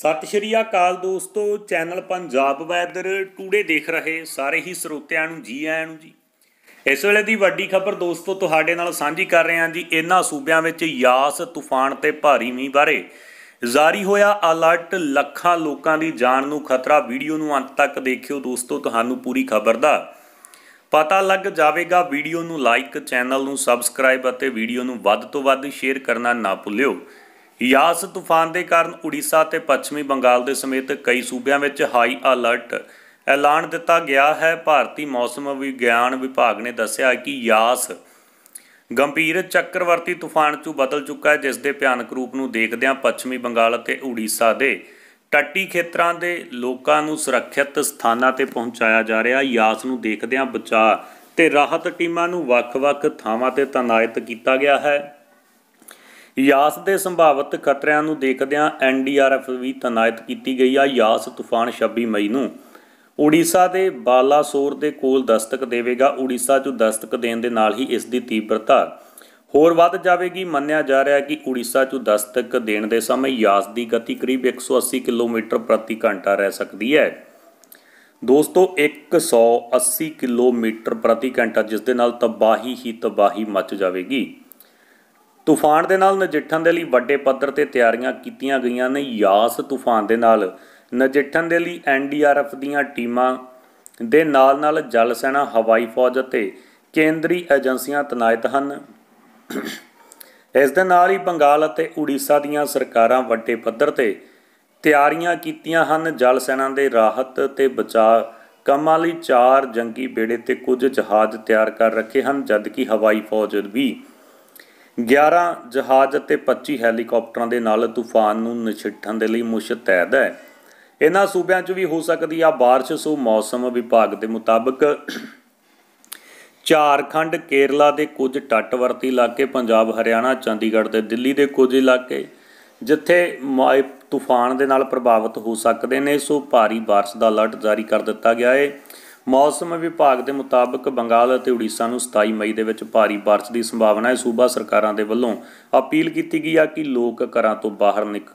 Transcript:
ਸਤਿ ਸ਼੍ਰੀ ਅਕਾਲ ਦੋਸਤੋ channel Punjab weather today ਦੇਖ ਰਹੇ ਸਾਰੇ ਹੀ ਸਰੋਤਿਆਂ ਨੂੰ ਜੀ ਆਇਆਂ ਨੂੰ ਜੀ ਇਸ ਵੇਲੇ ਦੀ ਵੱਡੀ ਖਬਰ ਦੋਸਤੋ ਤੁਹਾਡੇ ਨਾਲ ਸਾਂਝੀ ਕਰ ਰਹੇ ਹਾਂ ਜੀ ਇਹਨਾਂ ਸੂਬਿਆਂ ਵਿੱਚ ਯਾਸ ਤੂਫਾਨ ਤੇ ਭਾਰੀ ਮੀਂਹ ਬਾਰੇ ਜਾਰੀ ਹੋਇਆ ਅਲਰਟ ਲੱਖਾਂ ਲੋਕਾਂ ਦੀ ਜਾਨ ਨੂੰ ਖਤਰਾ ਵੀਡੀਓ ਨੂੰ ਅੰਤ ਤੱਕ ਦੇਖਿਓ ਦੋਸਤੋ ਤੁਹਾਨੂੰ ਪੂਰੀ ਖਬਰ ਦਾ ਪਤਾ ਲੱਗ ਜਾਵੇਗਾ ਵੀਡੀਓ ਨੂੰ ਲਾਈਕ ਚੈਨਲ ਨੂੰ ਸਬਸਕ੍ਰਾਈਬ ਅਤੇ ਵੀਡੀਓ ਨੂੰ ਵੱਧ ਤੋਂ ਵੱਧ ਸ਼ੇਅਰ ਕਰਨਾ ਨਾ ਭੁੱਲਿਓ ਯਾਸ ਤੂਫਾਨ ਦੇ ਕਾਰਨ ਉੜੀਸਾ ਤੇ ਪੱਛਮੀ ਬੰਗਾਲ ਦੇ ਸਮੇਤ ਕਈ ਸੂਬਿਆਂ ਵਿੱਚ ਹਾਈ ਅਲਰਟ ਐਲਾਨ ਦਿੱਤਾ ਗਿਆ ਹੈ ਭਾਰਤੀ ਮੌਸਮ ਵਿਗਿਆਨ ਵਿਭਾਗ ਨੇ ਦੱਸਿਆ ਕਿ ਯਾਸ ਗੰਭੀਰ ਚੱਕਰਵਰਤੀ ਤੂਫਾਨ 'ਚ ਬਦਲ ਚੁੱਕਾ ਹੈ ਜਿਸ ਦੇ ਭਿਆਨਕ ਰੂਪ ਨੂੰ ਦੇਖਦਿਆਂ ਪੱਛਮੀ ਬੰਗਾਲ ਅਤੇ ਉੜੀਸਾ ਦੇ ਟੱਟੀ ਖੇਤਰਾਂ ਦੇ ਲੋਕਾਂ ਨੂੰ ਸੁਰੱਖਿਅਤ ਸਥਾਨਾਂ ਤੇ ਪਹੁੰਚਾਇਆ ਜਾ ਰਿਹਾ ਯਾਸ ਨੂੰ ਦੇਖਦਿਆਂ ਬਚਾਅ ਤੇ ਰਾਹਤ ਟੀਮਾਂ ਨੂੰ ਵੱਖ-ਵੱਖ ਥਾਵਾਂ ਤੇ ਤਾਇਨਾਤ ਕੀਤਾ ਗਿਆ ਹੈ ਯਾਸ ਦੇ ਸੰਭਾਵਿਤ ਖਤਰਿਆਂ ਨੂੰ ਦੇਖਦਿਆਂ ਐਨਡੀਆਰਐਫ ਵੀ ਤਨਾਇਤ ਕੀਤੀ ਗਈ ਆ ਯਾਸ ਤੂਫਾਨ 26 ਮਈ ਨੂੰ ਉੜੀਸਾ ਦੇ ਬਾਲਾਸੋਰ ਦੇ ਕੋਲ ਦਸਤਕ ਦੇਵੇਗਾ ਉੜੀਸਾ 'ਚ ਦਸਤਕ ਦੇਣ ਦੇ ਨਾਲ ਹੀ ਇਸ ਦੀ ਤੀਬਰਤਾ ਹੋਰ ਵੱਧ ਜਾਵੇਗੀ ਮੰਨਿਆ ਜਾ ਰਿਹਾ ਹੈ ਕਿ ਉੜੀਸਾ 'ਚ ਦਸਤਕ ਦੇਣ ਦੇ ਸਮੇਂ ਯਾਸ ਦੀ ਗਤੀ ਕਰੀਬ 180 ਕਿਲੋਮੀਟਰ ਪ੍ਰਤੀ ਘੰਟਾ ਰਹਿ ਸਕਦੀ ਹੈ ਦੋਸਤੋ 180 ਕਿਲੋਮੀਟਰ ਪ੍ਰਤੀ ਘੰਟਾ ਜਿਸ ਦੇ ਨਾਲ ਤਬਾਹੀ ਹੀ ਤਬਾਹੀ ਮਚ ਜਾਵੇਗੀ ਤੂਫਾਨ ਦੇ ਨਾਲ ਨਜਿੱਠਣ ਦੇ ਲਈ ਵੱਡੇ ਪੱਧਰ ਤੇ ਤਿਆਰੀਆਂ ਕੀਤੀਆਂ ਗਈਆਂ ਨੇ ਯਾਸ ਤੂਫਾਨ ਦੇ ਨਾਲ ਨਜਿੱਠਣ ਦੇ ਲਈ ਐਨਡੀਆਰਐਫ ਦੀਆਂ ਟੀਮਾਂ ਦੇ ਨਾਲ ਨਾਲ ਜਲ ਸੈਨਾ ਹਵਾਈ ਫੌਜ ਅਤੇ ਕੇਂਦਰੀ ਏਜੰਸੀਆਂ ਤਨਾਇਤ ਹਨ ਇਸ ਦੇ ਨਾਲ ਹੀ ਬੰਗਾਲ ਅਤੇ ਉੜੀਸਾ ਦੀਆਂ ਸਰਕਾਰਾਂ ਵੱਡੇ ਪੱਧਰ ਤੇ ਤਿਆਰੀਆਂ ਕੀਤੀਆਂ ਹਨ ਜਲ ਸੈਨਾ ਦੇ ਰਾਹਤ ਤੇ ਬਚਾਅ ਕੰਮਾਂ ਲਈ ਚਾਰ ਜੰਗੀ ਬੇੜੇ ਤੇ ਕੁਝ ਜਹਾਜ਼ ਤਿਆਰ ਕਰ ਰੱਖੇ ਹਨ ਜਦਕਿ ਹਵਾਈ ਫੌਜ ਵੀ 11 ਜਹਾਜ਼ ਅਤੇ 25 ਹੈਲੀਕਾਪਟਰਾਂ ਦੇ ਨਾਲ ਤੂਫਾਨ ਨੂੰ ਨਛਿੱਠਣ ਦੇ ਲਈ ਮੁਸ਼ਤੈਦ ਹੈ ਇਹਨਾਂ ਸੂਬਿਆਂ 'ਚ ਵੀ ਹੋ ਸਕਦੀ ਆ بارش ਸੋ ਮੌਸਮ ਵਿਭਾਗ ਦੇ ਮੁਤਾਬਕ ਝਾਰਖੰਡ ਕੇਰਲਾ ਦੇ ਕੁਝ ਟੱਟਵਰਤੀ ਇਲਾਕੇ ਪੰਜਾਬ ਹਰਿਆਣਾ ਚੰਡੀਗੜ੍ਹ ਤੇ ਦਿੱਲੀ ਦੇ ਕੁਝ ਇਲਾਕੇ ਜਿੱਥੇ ਤੂਫਾਨ ਦੇ ਨਾਲ ਪ੍ਰਭਾਵਿਤ ਹੋ ਸਕਦੇ ਨੇ ਸੋ ਭਾਰੀ بارش ਦਾ ਅਲਰਟ ਜਾਰੀ ਕਰ ਦਿੱਤਾ ਗਿਆ ਹੈ ਮੌਸਮ ਵਿਭਾਗ ਦੇ ਮੁਤਾਬਕ ਬੰਗਾਲ ਅਤੇ ਉੜੀਸਾ ਨੂੰ 27 ਮਈ ਦੇ ਵਿੱਚ ਭਾਰੀ ਬਾਰਿਸ਼ ਦੀ ਸੰਭਾਵਨਾ ਹੈ ਸੂਬਾ ਸਰਕਾਰਾਂ ਦੇ ਵੱਲੋਂ ਅਪੀਲ ਕੀਤੀ ਗਈ ਆ ਕਿ ਲੋਕ ਘਰਾਂ ਤੋਂ ਬਾਹਰ ਨਿਕ